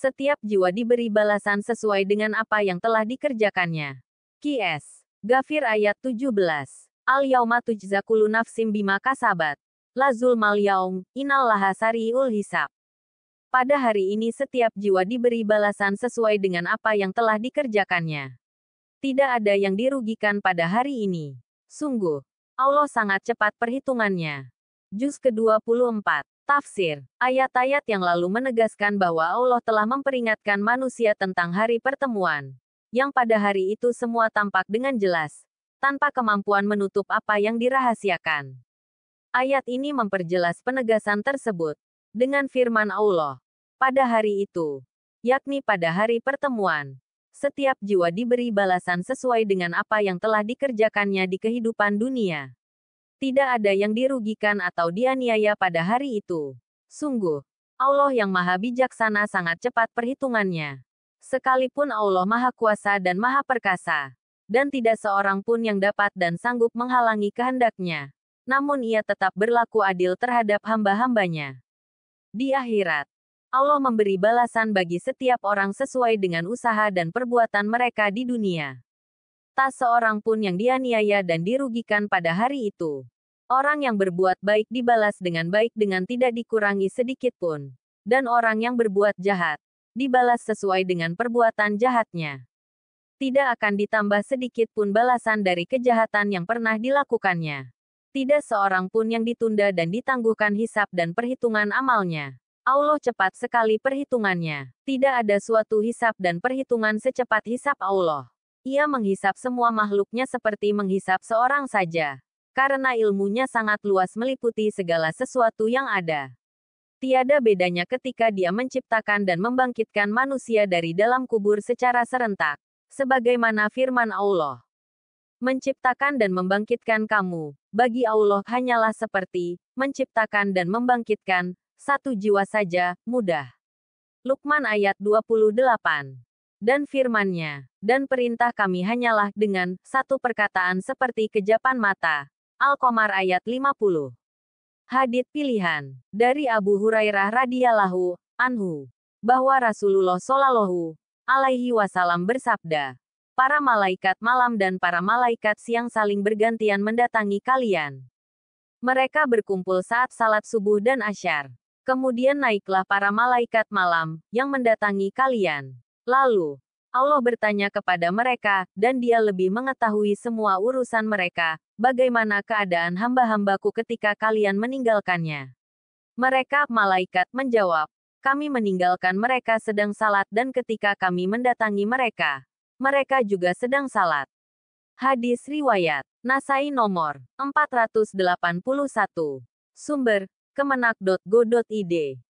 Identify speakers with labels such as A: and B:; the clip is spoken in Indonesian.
A: Setiap jiwa diberi balasan sesuai dengan apa yang telah dikerjakannya. Qs. Gafir ayat 17. al yawma tujza nafsim bima kasabat. Lazul mal yaum, inallaha sariul hisab. Pada hari ini setiap jiwa diberi balasan sesuai dengan apa yang telah dikerjakannya. Tidak ada yang dirugikan pada hari ini. Sungguh, Allah sangat cepat perhitungannya. Juz ke-24 Tafsir, ayat-ayat yang lalu menegaskan bahwa Allah telah memperingatkan manusia tentang hari pertemuan, yang pada hari itu semua tampak dengan jelas, tanpa kemampuan menutup apa yang dirahasiakan. Ayat ini memperjelas penegasan tersebut dengan firman Allah, pada hari itu, yakni pada hari pertemuan, setiap jiwa diberi balasan sesuai dengan apa yang telah dikerjakannya di kehidupan dunia. Tidak ada yang dirugikan atau dianiaya pada hari itu. Sungguh, Allah yang maha bijaksana sangat cepat perhitungannya. Sekalipun Allah maha kuasa dan maha perkasa, dan tidak seorang pun yang dapat dan sanggup menghalangi kehendaknya. Namun ia tetap berlaku adil terhadap hamba-hambanya. Di akhirat, Allah memberi balasan bagi setiap orang sesuai dengan usaha dan perbuatan mereka di dunia tak seorang pun yang dianiaya dan dirugikan pada hari itu. Orang yang berbuat baik dibalas dengan baik dengan tidak dikurangi sedikit pun, dan orang yang berbuat jahat dibalas sesuai dengan perbuatan jahatnya. Tidak akan ditambah sedikit pun balasan dari kejahatan yang pernah dilakukannya. Tidak seorang pun yang ditunda dan ditangguhkan hisap dan perhitungan amalnya. Allah cepat sekali perhitungannya. Tidak ada suatu hisap dan perhitungan secepat hisap Allah. Ia menghisap semua makhluknya seperti menghisap seorang saja. Karena ilmunya sangat luas meliputi segala sesuatu yang ada. Tiada bedanya ketika dia menciptakan dan membangkitkan manusia dari dalam kubur secara serentak. Sebagaimana firman Allah. Menciptakan dan membangkitkan kamu, bagi Allah hanyalah seperti, menciptakan dan membangkitkan, satu jiwa saja, mudah. Lukman ayat 28 dan firmannya, dan perintah kami hanyalah dengan satu perkataan seperti kejapan mata. Al-Qamar ayat 50. Hadit pilihan dari Abu Hurairah radhiyallahu anhu bahwa Rasulullah shallallahu alaihi wasallam bersabda, "Para malaikat malam dan para malaikat siang saling bergantian mendatangi kalian." Mereka berkumpul saat salat subuh dan asyar. Kemudian naiklah para malaikat malam yang mendatangi kalian. Lalu, Allah bertanya kepada mereka, dan dia lebih mengetahui semua urusan mereka, bagaimana keadaan hamba-hambaku ketika kalian meninggalkannya. Mereka, malaikat, menjawab, kami meninggalkan mereka sedang salat dan ketika kami mendatangi mereka, mereka juga sedang salat. Hadis Riwayat Nasai nomor 481 Sumber kemenak.go.id